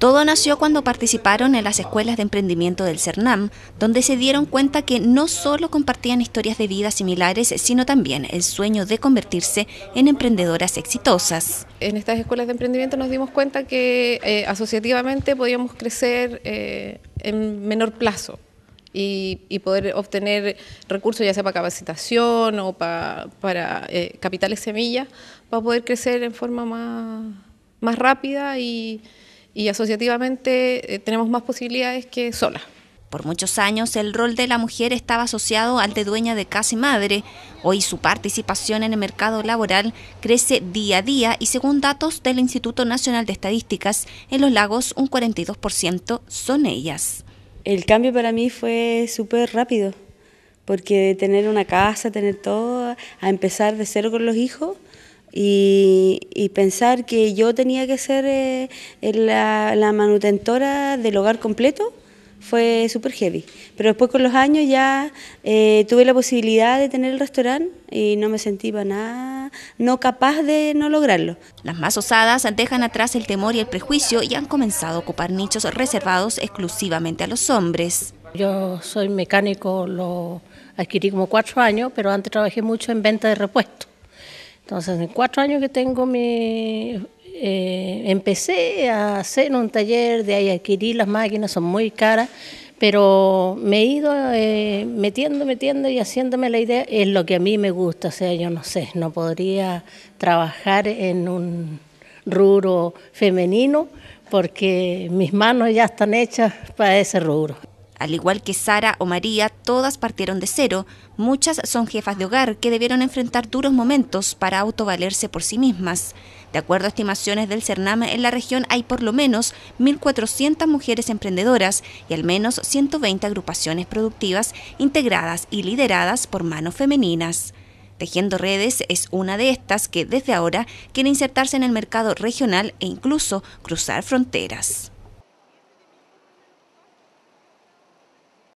Todo nació cuando participaron en las escuelas de emprendimiento del CERNAM, donde se dieron cuenta que no solo compartían historias de vida similares, sino también el sueño de convertirse en emprendedoras exitosas. En estas escuelas de emprendimiento nos dimos cuenta que eh, asociativamente podíamos crecer eh, en menor plazo. Y, poder obtener recursos ya sea para capacitación o para eh, capitales semillas, para poder crecer en forma más rápida y, y asociativamente eh, tenemos más posibilidades que sola. Por muchos años el rol de la mujer estaba asociado al de dueña de casa y madre. Hoy su participación en el mercado laboral crece día a día y según datos del Instituto Nacional de Estadísticas, en los lagos un 42% son ellas. El cambio para mí fue súper rápido, porque tener una casa, tener todo, a empezar de cero con los hijos, y, pensar que yo tenía que ser eh, la, manutentora del hogar completo fue súper heavy. Pero después con los años ya eh, tuve la posibilidad de tener el restaurante y no me sentí nada no capaz de no lograrlo. Las más osadas dejan atrás el temor y el prejuicio y han comenzado a ocupar nichos reservados exclusivamente a los hombres. Yo soy mecánico, lo adquirí como cuatro años, pero antes trabajé mucho en venta de repuestos entonces, en cuatro años que tengo, me, eh, empecé a hacer un taller, de ahí adquirir las máquinas, son muy caras, pero me he ido eh, metiendo, metiendo y haciéndome la idea, es lo que a mí me gusta, o sea, yo no sé, no podría trabajar en un rubro femenino porque mis manos ya están hechas para ese rubro. Al igual que Sara o María, todas partieron de cero. Muchas son jefas de hogar que debieron enfrentar duros momentos para autovalerse por sí mismas. De acuerdo a estimaciones del CERNAM, en la región hay por lo menos 1.400 mujeres emprendedoras y al menos 120 agrupaciones productivas integradas y lideradas por manos femeninas. Tejiendo Redes es una de estas que desde ahora quiere insertarse en el mercado regional e incluso cruzar fronteras.